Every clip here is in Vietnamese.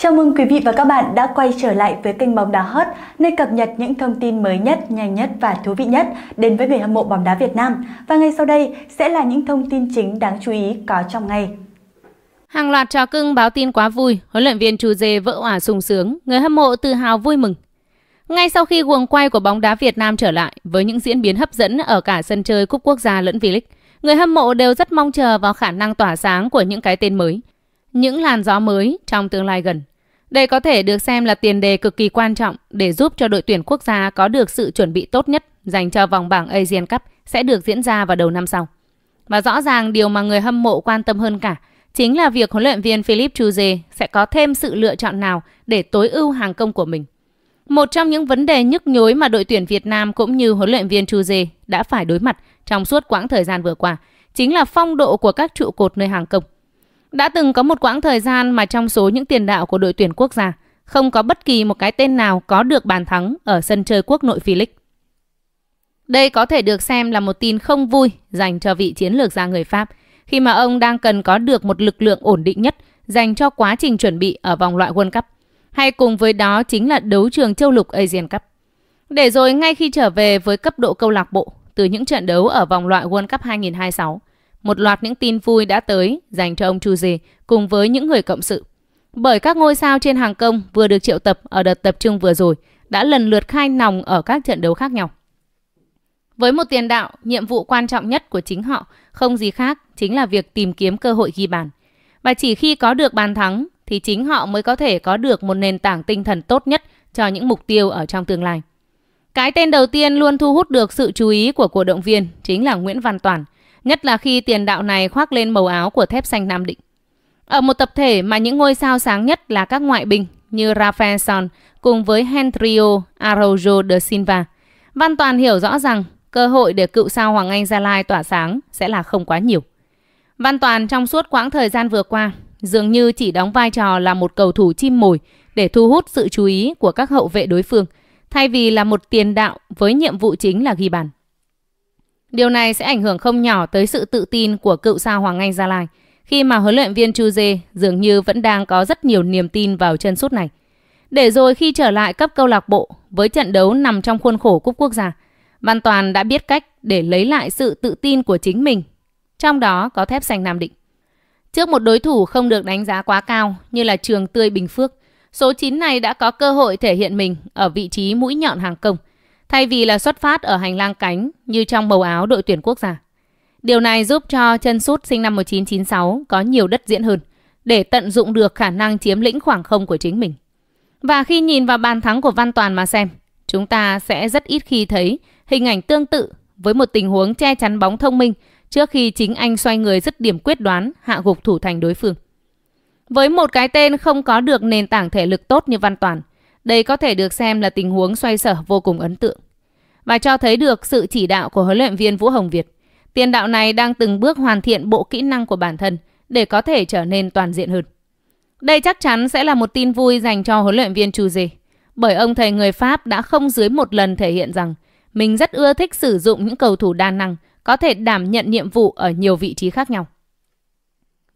Chào mừng quý vị và các bạn đã quay trở lại với kênh bóng đá hot, nơi cập nhật những thông tin mới nhất, nhanh nhất và thú vị nhất đến với người hâm mộ bóng đá Việt Nam. Và ngay sau đây sẽ là những thông tin chính đáng chú ý có trong ngày. Hàng loạt trò cưng báo tin quá vui, huấn luyện viên Chu Dê vỡ òa sung sướng, người hâm mộ tự hào vui mừng. Ngay sau khi guồng quay của bóng đá Việt Nam trở lại với những diễn biến hấp dẫn ở cả sân chơi cúp quốc gia lẫn V-League, người hâm mộ đều rất mong chờ vào khả năng tỏa sáng của những cái tên mới – những làn gió mới trong tương lai gần. Đây có thể được xem là tiền đề cực kỳ quan trọng để giúp cho đội tuyển quốc gia có được sự chuẩn bị tốt nhất dành cho vòng bảng Asian Cup sẽ được diễn ra vào đầu năm sau. Và rõ ràng điều mà người hâm mộ quan tâm hơn cả chính là việc huấn luyện viên Philip Chuze sẽ có thêm sự lựa chọn nào để tối ưu hàng công của mình. Một trong những vấn đề nhức nhối mà đội tuyển Việt Nam cũng như huấn luyện viên Chuze đã phải đối mặt trong suốt quãng thời gian vừa qua chính là phong độ của các trụ cột nơi hàng công. Đã từng có một quãng thời gian mà trong số những tiền đạo của đội tuyển quốc gia, không có bất kỳ một cái tên nào có được bàn thắng ở sân chơi quốc nội Felix. Đây có thể được xem là một tin không vui dành cho vị chiến lược gia người Pháp, khi mà ông đang cần có được một lực lượng ổn định nhất dành cho quá trình chuẩn bị ở vòng loại World Cup, hay cùng với đó chính là đấu trường châu lục Asian Cup. Để rồi ngay khi trở về với cấp độ câu lạc bộ từ những trận đấu ở vòng loại World Cup 2026, một loạt những tin vui đã tới dành cho ông Chu Dì cùng với những người cộng sự. Bởi các ngôi sao trên hàng công vừa được triệu tập ở đợt tập trung vừa rồi đã lần lượt khai nòng ở các trận đấu khác nhau. Với một tiền đạo, nhiệm vụ quan trọng nhất của chính họ không gì khác chính là việc tìm kiếm cơ hội ghi bàn. Và chỉ khi có được bàn thắng thì chính họ mới có thể có được một nền tảng tinh thần tốt nhất cho những mục tiêu ở trong tương lai. Cái tên đầu tiên luôn thu hút được sự chú ý của cổ động viên chính là Nguyễn Văn Toàn – nhất là khi tiền đạo này khoác lên màu áo của thép xanh Nam Định. Ở một tập thể mà những ngôi sao sáng nhất là các ngoại binh như Rafael Son cùng với Hendrio Araujo de Silva, Văn Toàn hiểu rõ rằng cơ hội để cựu sao Hoàng Anh Gia Lai tỏa sáng sẽ là không quá nhiều. Văn Toàn trong suốt quãng thời gian vừa qua dường như chỉ đóng vai trò là một cầu thủ chim mồi để thu hút sự chú ý của các hậu vệ đối phương, thay vì là một tiền đạo với nhiệm vụ chính là ghi bàn. Điều này sẽ ảnh hưởng không nhỏ tới sự tự tin của cựu sao Hoàng Anh Gia Lai khi mà huấn luyện viên Chu Dê dường như vẫn đang có rất nhiều niềm tin vào chân sút này. Để rồi khi trở lại cấp câu lạc bộ với trận đấu nằm trong khuôn khổ cúp quốc gia, Văn Toàn đã biết cách để lấy lại sự tự tin của chính mình, trong đó có thép xanh Nam Định. Trước một đối thủ không được đánh giá quá cao như là trường tươi Bình Phước, số 9 này đã có cơ hội thể hiện mình ở vị trí mũi nhọn hàng công – thay vì là xuất phát ở hành lang cánh như trong màu áo đội tuyển quốc gia. Điều này giúp cho chân sút sinh năm 1996 có nhiều đất diễn hơn để tận dụng được khả năng chiếm lĩnh khoảng không của chính mình. Và khi nhìn vào bàn thắng của Văn Toàn mà xem, chúng ta sẽ rất ít khi thấy hình ảnh tương tự với một tình huống che chắn bóng thông minh trước khi chính anh xoay người dứt điểm quyết đoán hạ gục thủ thành đối phương. Với một cái tên không có được nền tảng thể lực tốt như Văn Toàn, đây có thể được xem là tình huống xoay sở vô cùng ấn tượng và cho thấy được sự chỉ đạo của huấn luyện viên Vũ Hồng Việt. Tiền đạo này đang từng bước hoàn thiện bộ kỹ năng của bản thân để có thể trở nên toàn diện hơn. Đây chắc chắn sẽ là một tin vui dành cho huấn luyện viên Chu Dê, bởi ông thầy người Pháp đã không dưới một lần thể hiện rằng mình rất ưa thích sử dụng những cầu thủ đa năng, có thể đảm nhận nhiệm vụ ở nhiều vị trí khác nhau.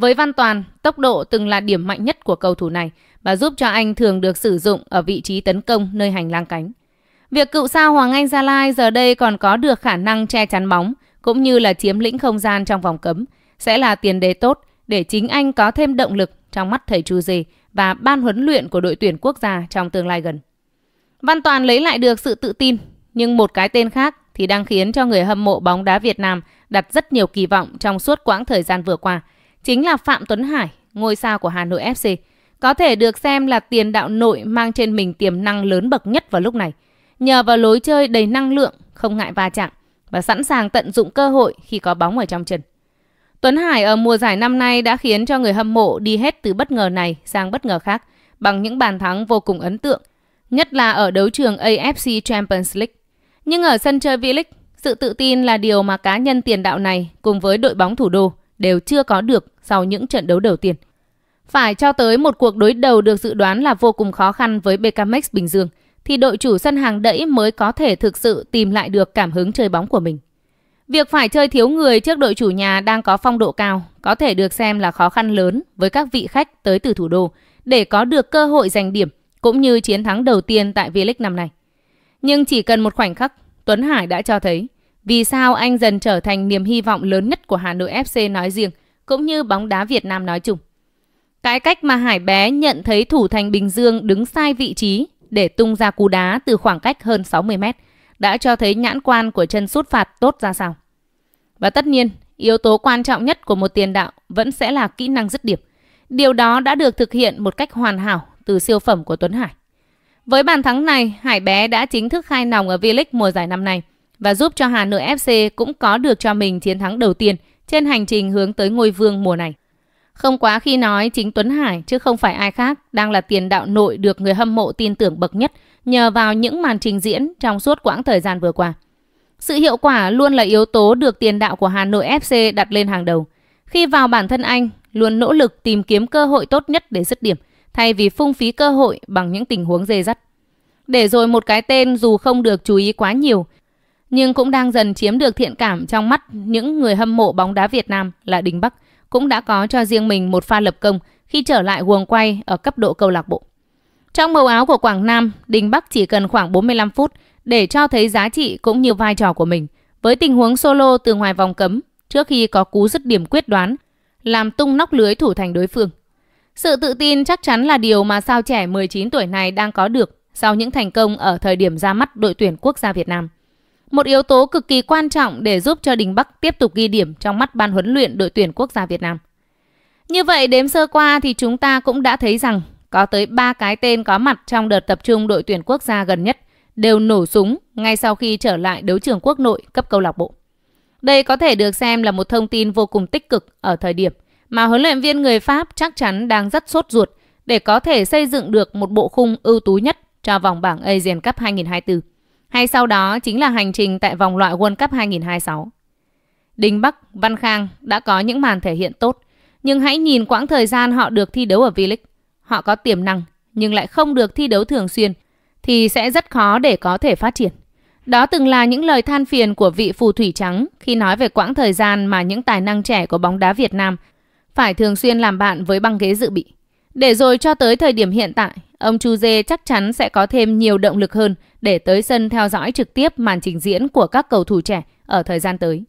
Với Văn Toàn, tốc độ từng là điểm mạnh nhất của cầu thủ này và giúp cho anh thường được sử dụng ở vị trí tấn công nơi hành lang cánh. Việc cựu sao Hoàng Anh Gia Lai giờ đây còn có được khả năng che chắn bóng cũng như là chiếm lĩnh không gian trong vòng cấm sẽ là tiền đề tốt để chính anh có thêm động lực trong mắt thầy Chu Dê và ban huấn luyện của đội tuyển quốc gia trong tương lai gần. Văn Toàn lấy lại được sự tự tin, nhưng một cái tên khác thì đang khiến cho người hâm mộ bóng đá Việt Nam đặt rất nhiều kỳ vọng trong suốt quãng thời gian vừa qua – chính là Phạm Tuấn Hải, ngôi sao của Hà Nội FC, có thể được xem là tiền đạo nội mang trên mình tiềm năng lớn bậc nhất vào lúc này. Nhờ vào lối chơi đầy năng lượng, không ngại va chạm và sẵn sàng tận dụng cơ hội khi có bóng ở trong chân. Tuấn Hải ở mùa giải năm nay đã khiến cho người hâm mộ đi hết từ bất ngờ này sang bất ngờ khác bằng những bàn thắng vô cùng ấn tượng, nhất là ở đấu trường AFC Champions League. Nhưng ở sân chơi V-League, sự tự tin là điều mà cá nhân tiền đạo này cùng với đội bóng thủ đô đều chưa có được sau những trận đấu đầu tiên. Phải cho tới một cuộc đối đầu được dự đoán là vô cùng khó khăn với BKMX Bình Dương, thì đội chủ sân hàng đẫy mới có thể thực sự tìm lại được cảm hứng chơi bóng của mình. Việc phải chơi thiếu người trước đội chủ nhà đang có phong độ cao có thể được xem là khó khăn lớn với các vị khách tới từ thủ đô để có được cơ hội giành điểm cũng như chiến thắng đầu tiên tại V-League năm nay. Nhưng chỉ cần một khoảnh khắc, Tuấn Hải đã cho thấy vì sao anh dần trở thành niềm hy vọng lớn nhất của Hà Nội FC nói riêng, cũng như bóng đá Việt Nam nói chung? Cái cách mà Hải bé nhận thấy thủ thành Bình Dương đứng sai vị trí để tung ra cú đá từ khoảng cách hơn 60 mét đã cho thấy nhãn quan của chân sút phạt tốt ra sao. Và tất nhiên, yếu tố quan trọng nhất của một tiền đạo vẫn sẽ là kỹ năng dứt điểm. Điều đó đã được thực hiện một cách hoàn hảo từ siêu phẩm của Tuấn Hải. Với bàn thắng này, Hải bé đã chính thức khai nòng ở V-League mùa giải năm nay – và giúp cho Hà Nội FC cũng có được cho mình chiến thắng đầu tiên trên hành trình hướng tới ngôi vương mùa này. Không quá khi nói chính Tuấn Hải chứ không phải ai khác đang là tiền đạo nội được người hâm mộ tin tưởng bậc nhất nhờ vào những màn trình diễn trong suốt quãng thời gian vừa qua. Sự hiệu quả luôn là yếu tố được tiền đạo của Hà Nội FC đặt lên hàng đầu. Khi vào bản thân anh, luôn nỗ lực tìm kiếm cơ hội tốt nhất để dứt điểm, thay vì phung phí cơ hội bằng những tình huống dê dắt. Để rồi một cái tên dù không được chú ý quá nhiều, nhưng cũng đang dần chiếm được thiện cảm trong mắt những người hâm mộ bóng đá Việt Nam là Đình Bắc cũng đã có cho riêng mình một pha lập công khi trở lại guồng quay ở cấp độ câu lạc bộ. Trong màu áo của Quảng Nam, Đình Bắc chỉ cần khoảng 45 phút để cho thấy giá trị cũng như vai trò của mình. Với tình huống solo từ ngoài vòng cấm, trước khi có cú dứt điểm quyết đoán, làm tung nóc lưới thủ thành đối phương. Sự tự tin chắc chắn là điều mà sao trẻ 19 tuổi này đang có được sau những thành công ở thời điểm ra mắt đội tuyển quốc gia Việt Nam. Một yếu tố cực kỳ quan trọng để giúp cho Đình Bắc tiếp tục ghi điểm trong mắt ban huấn luyện đội tuyển quốc gia Việt Nam. Như vậy đếm sơ qua thì chúng ta cũng đã thấy rằng có tới 3 cái tên có mặt trong đợt tập trung đội tuyển quốc gia gần nhất đều nổ súng ngay sau khi trở lại đấu trường quốc nội cấp câu lạc bộ. Đây có thể được xem là một thông tin vô cùng tích cực ở thời điểm mà huấn luyện viên người Pháp chắc chắn đang rất sốt ruột để có thể xây dựng được một bộ khung ưu tú nhất cho vòng bảng Asian Cup 2024. Hay sau đó chính là hành trình tại vòng loại World Cup 2026. Đình Bắc, Văn Khang đã có những màn thể hiện tốt, nhưng hãy nhìn quãng thời gian họ được thi đấu ở V-League. Họ có tiềm năng, nhưng lại không được thi đấu thường xuyên, thì sẽ rất khó để có thể phát triển. Đó từng là những lời than phiền của vị phù thủy trắng khi nói về quãng thời gian mà những tài năng trẻ của bóng đá Việt Nam phải thường xuyên làm bạn với băng ghế dự bị. Để rồi cho tới thời điểm hiện tại, ông Chu Dê chắc chắn sẽ có thêm nhiều động lực hơn – để tới sân theo dõi trực tiếp màn trình diễn của các cầu thủ trẻ ở thời gian tới.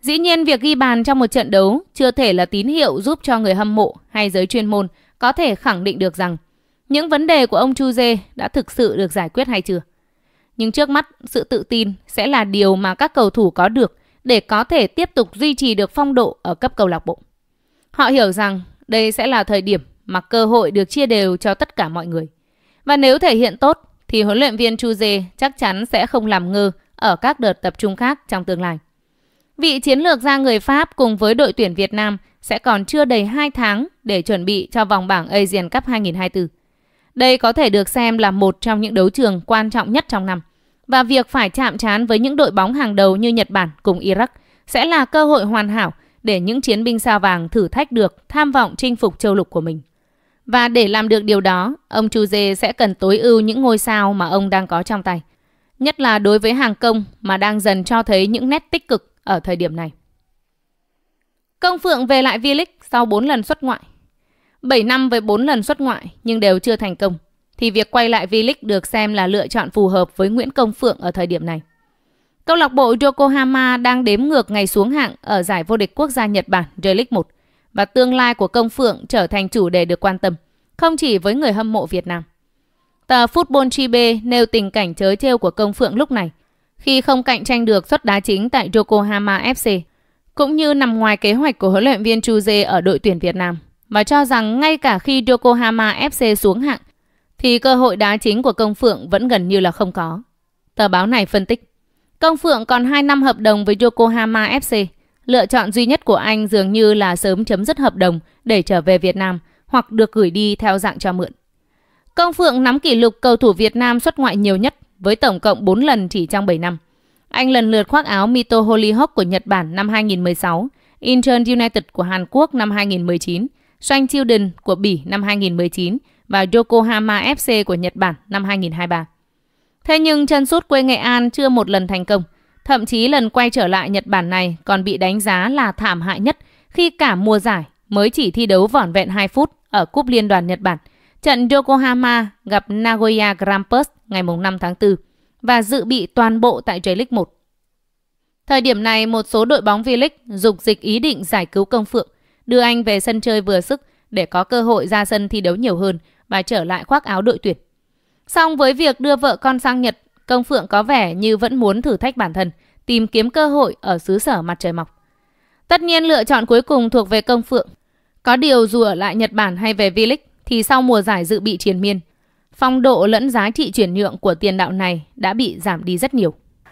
Dĩ nhiên việc ghi bàn trong một trận đấu chưa thể là tín hiệu giúp cho người hâm mộ hay giới chuyên môn có thể khẳng định được rằng những vấn đề của ông Chu Dê đã thực sự được giải quyết hay chưa. Nhưng trước mắt, sự tự tin sẽ là điều mà các cầu thủ có được để có thể tiếp tục duy trì được phong độ ở cấp câu lạc bộ. Họ hiểu rằng đây sẽ là thời điểm mà cơ hội được chia đều cho tất cả mọi người. Và nếu thể hiện tốt thì huấn luyện viên Chu Dê chắc chắn sẽ không làm ngơ ở các đợt tập trung khác trong tương lai. Vị chiến lược gia người Pháp cùng với đội tuyển Việt Nam sẽ còn chưa đầy 2 tháng để chuẩn bị cho vòng bảng Asian Cup 2024. Đây có thể được xem là một trong những đấu trường quan trọng nhất trong năm. Và việc phải chạm trán với những đội bóng hàng đầu như Nhật Bản cùng Iraq sẽ là cơ hội hoàn hảo để những chiến binh sao vàng thử thách được tham vọng chinh phục châu lục của mình. Và để làm được điều đó, ông Chu Dê sẽ cần tối ưu những ngôi sao mà ông đang có trong tay. Nhất là đối với hàng công mà đang dần cho thấy những nét tích cực ở thời điểm này. Công Phượng về lại V-League sau 4 lần xuất ngoại. 7 năm với 4 lần xuất ngoại nhưng đều chưa thành công, thì việc quay lại V-League được xem là lựa chọn phù hợp với Nguyễn Công Phượng ở thời điểm này. Câu lạc bộ Yokohama đang đếm ngược ngày xuống hạng ở giải vô địch quốc gia Nhật Bản J-League 1 và tương lai của Công Phượng trở thành chủ đề được quan tâm, không chỉ với người hâm mộ Việt Nam. Tờ Football Chibe nêu tình cảnh chớ trêu của Công Phượng lúc này, khi không cạnh tranh được suất đá chính tại Yokohama FC, cũng như nằm ngoài kế hoạch của huấn luyện viên Chuze ở đội tuyển Việt Nam, và cho rằng ngay cả khi Yokohama FC xuống hạng, thì cơ hội đá chính của Công Phượng vẫn gần như là không có. Tờ báo này phân tích, Công Phượng còn 2 năm hợp đồng với Yokohama FC – Lựa chọn duy nhất của anh dường như là sớm chấm dứt hợp đồng để trở về Việt Nam hoặc được gửi đi theo dạng cho mượn. Công Phượng nắm kỷ lục cầu thủ Việt Nam xuất ngoại nhiều nhất với tổng cộng 4 lần chỉ trong 7 năm. Anh lần lượt khoác áo Mito Holihok của Nhật Bản năm 2016, Incheon United của Hàn Quốc năm 2019, Soanh Children của Bỉ năm 2019 và Yokohama FC của Nhật Bản năm 2023. Thế nhưng chân sút quê Nghệ An chưa một lần thành công – Thậm chí lần quay trở lại Nhật Bản này còn bị đánh giá là thảm hại nhất khi cả mùa giải mới chỉ thi đấu vỏn vẹn 2 phút ở Cúp Liên đoàn Nhật Bản. Trận Yokohama gặp Nagoya Grampus ngày 5 tháng 4 và dự bị toàn bộ tại J-League 1. Thời điểm này, một số đội bóng V-League dục dịch ý định giải cứu công phượng, đưa anh về sân chơi vừa sức để có cơ hội ra sân thi đấu nhiều hơn và trở lại khoác áo đội tuyển. Song với việc đưa vợ con sang Nhật, Công Phượng có vẻ như vẫn muốn thử thách bản thân, tìm kiếm cơ hội ở xứ sở mặt trời mọc. Tất nhiên lựa chọn cuối cùng thuộc về Công Phượng. Có điều dù ở lại Nhật Bản hay về V-League thì sau mùa giải dự bị triển miên, phong độ lẫn giá trị chuyển nhượng của tiền đạo này đã bị giảm đi rất nhiều.